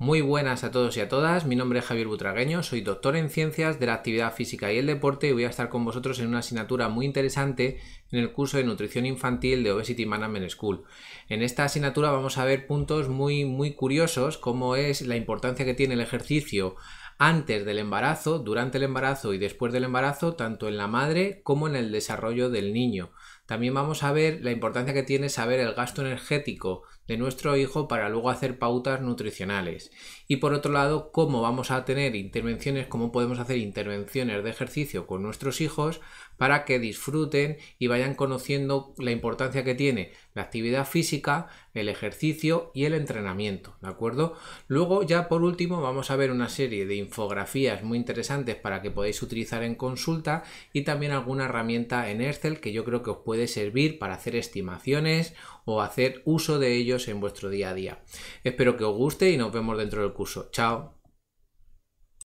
Muy buenas a todos y a todas, mi nombre es Javier Butragueño, soy doctor en ciencias de la actividad física y el deporte y voy a estar con vosotros en una asignatura muy interesante en el curso de nutrición infantil de Obesity Management School. En esta asignatura vamos a ver puntos muy muy curiosos como es la importancia que tiene el ejercicio antes del embarazo, durante el embarazo y después del embarazo, tanto en la madre como en el desarrollo del niño. También vamos a ver la importancia que tiene saber el gasto energético de nuestro hijo para luego hacer pautas nutricionales. Y por otro lado, cómo vamos a tener intervenciones, cómo podemos hacer intervenciones de ejercicio con nuestros hijos para que disfruten y vayan conociendo la importancia que tiene la actividad física, el ejercicio y el entrenamiento, ¿de acuerdo? Luego ya por último vamos a ver una serie de infografías muy interesantes para que podáis utilizar en consulta y también alguna herramienta en Excel que yo creo que os puede servir para hacer estimaciones o hacer uso de ellos en vuestro día a día. Espero que os guste y nos vemos dentro del curso. Chao.